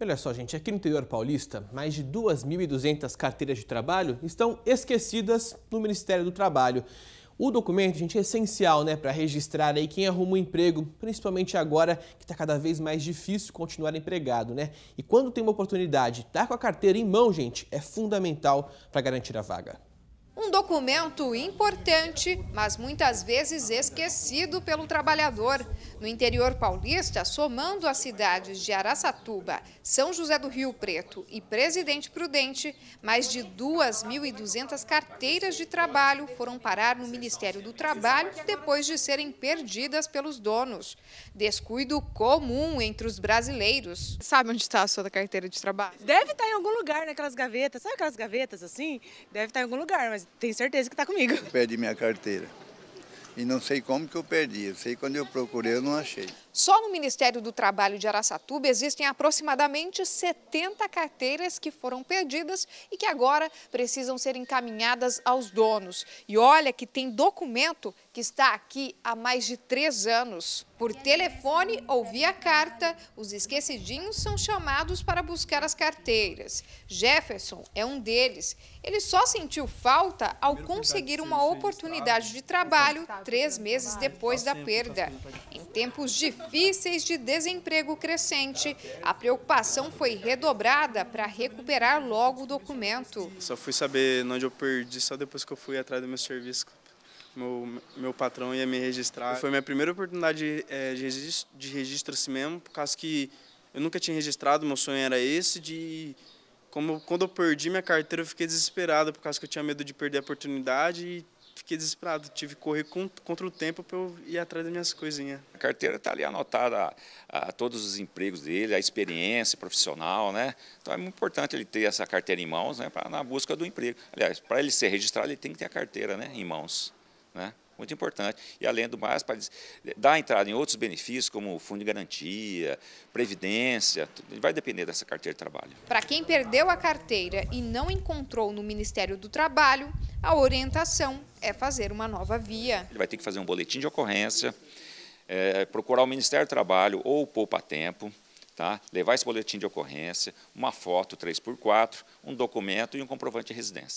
Olha só, gente, aqui no interior paulista, mais de 2.200 carteiras de trabalho estão esquecidas no Ministério do Trabalho. O documento, gente, é essencial, né, para registrar aí quem arruma um emprego, principalmente agora que está cada vez mais difícil continuar empregado, né? E quando tem uma oportunidade, tá com a carteira em mão, gente, é fundamental para garantir a vaga. Hum, um documento importante, mas muitas vezes esquecido pelo trabalhador. No interior paulista, somando as cidades de Araçatuba, São José do Rio Preto e Presidente Prudente, mais de 2.200 carteiras de trabalho foram parar no Ministério do Trabalho depois de serem perdidas pelos donos. Descuido comum entre os brasileiros. Sabe onde está a sua carteira de trabalho? Deve estar em algum lugar, naquelas gavetas. Sabe aquelas gavetas assim? Deve estar em algum lugar, mas tenho certeza que está comigo. Eu perdi minha carteira. E não sei como que eu perdi. Eu sei quando eu procurei, eu não achei. Só no Ministério do Trabalho de Araçatuba existem aproximadamente 70 carteiras que foram perdidas e que agora precisam ser encaminhadas aos donos. E olha que tem documento que está aqui há mais de três anos. Por telefone ou via carta, os esquecidinhos são chamados para buscar as carteiras. Jefferson é um deles. Ele só sentiu falta ao conseguir uma oportunidade de trabalho tá três meses tá depois da tá perda. Em tempos difíceis de desemprego crescente, a preocupação foi redobrada para recuperar logo o documento. Só fui saber onde eu perdi só depois que eu fui atrás do meu serviço meu, meu patrão ia me registrar. Foi minha primeira oportunidade é, de, de, registro, de registro assim mesmo, por causa que eu nunca tinha registrado, meu sonho era esse de... Como, quando eu perdi minha carteira, eu fiquei desesperado, por causa que eu tinha medo de perder a oportunidade e fiquei desesperado. Tive que correr contra o tempo para eu ir atrás das minhas coisinhas. A carteira está ali anotada a, a, todos os empregos dele, a experiência profissional, né? Então é muito importante ele ter essa carteira em mãos, né? Pra, na busca do emprego. Aliás, para ele ser registrado, ele tem que ter a carteira, né? Em mãos. Né? Muito importante. E, além do mais, para dar entrada em outros benefícios, como fundo de garantia, previdência, tudo, vai depender dessa carteira de trabalho. Para quem perdeu a carteira e não encontrou no Ministério do Trabalho, a orientação é fazer uma nova via. Ele vai ter que fazer um boletim de ocorrência, é, procurar o Ministério do Trabalho ou o Poupa Tempo, Tá? levar esse boletim de ocorrência, uma foto 3x4, um documento e um comprovante de residência.